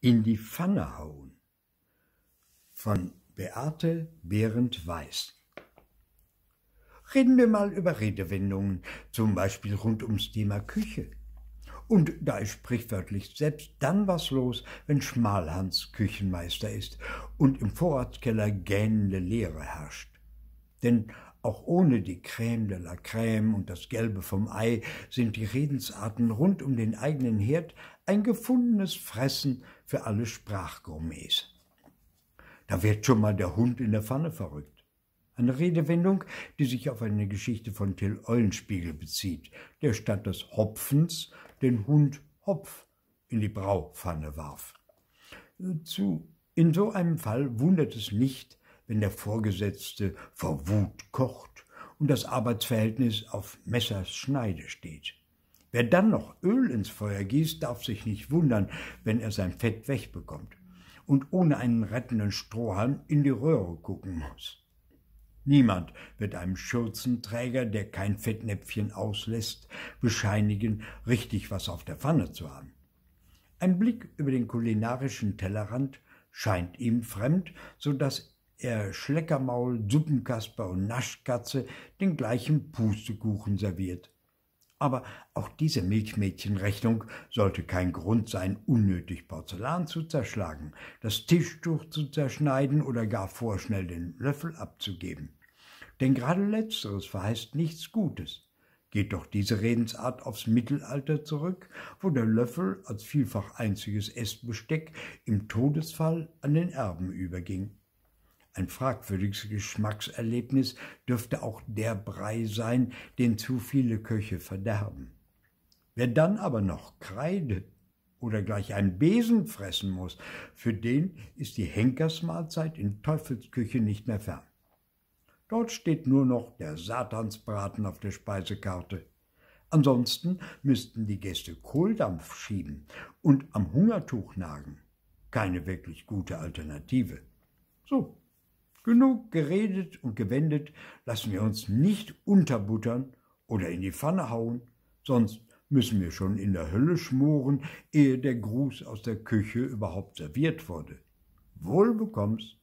In die Pfanne hauen von Beate Behrendt Weiß. Reden wir mal über Redewendungen, zum Beispiel rund ums Thema Küche. Und da ist sprichwörtlich selbst dann was los, wenn Schmalhans Küchenmeister ist und im Vorratskeller gähnende Leere herrscht. Denn auch ohne die Crème de la Crème und das Gelbe vom Ei sind die Redensarten rund um den eigenen Herd ein gefundenes Fressen für alle Sprachgourmets. Da wird schon mal der Hund in der Pfanne verrückt. Eine Redewendung, die sich auf eine Geschichte von Till Eulenspiegel bezieht, der statt des Hopfens den Hund Hopf in die Braupfanne warf. Zu, in so einem Fall wundert es nicht, wenn der Vorgesetzte vor Wut kocht und das Arbeitsverhältnis auf Messerschneide steht. Wer dann noch Öl ins Feuer gießt, darf sich nicht wundern, wenn er sein Fett wegbekommt und ohne einen rettenden Strohhalm in die Röhre gucken muss. Niemand wird einem Schürzenträger, der kein Fettnäpfchen auslässt, bescheinigen, richtig was auf der Pfanne zu haben. Ein Blick über den kulinarischen Tellerrand scheint ihm fremd, so dass er Schleckermaul, Suppenkasper und Naschkatze den gleichen Pustekuchen serviert. Aber auch diese Milchmädchenrechnung sollte kein Grund sein, unnötig Porzellan zu zerschlagen, das Tischtuch zu zerschneiden oder gar vorschnell den Löffel abzugeben. Denn gerade letzteres verheißt nichts Gutes. Geht doch diese Redensart aufs Mittelalter zurück, wo der Löffel als vielfach einziges Essbesteck im Todesfall an den Erben überging. Ein fragwürdiges Geschmackserlebnis dürfte auch der Brei sein, den zu viele Köche verderben. Wer dann aber noch Kreide oder gleich einen Besen fressen muss, für den ist die Henkersmahlzeit in Teufelsküche nicht mehr fern. Dort steht nur noch der Satansbraten auf der Speisekarte. Ansonsten müssten die Gäste Kohldampf schieben und am Hungertuch nagen. Keine wirklich gute Alternative. So, Genug geredet und gewendet, lassen wir uns nicht unterbuttern oder in die Pfanne hauen, sonst müssen wir schon in der Hölle schmoren, ehe der Gruß aus der Küche überhaupt serviert wurde. Wohl bekommst.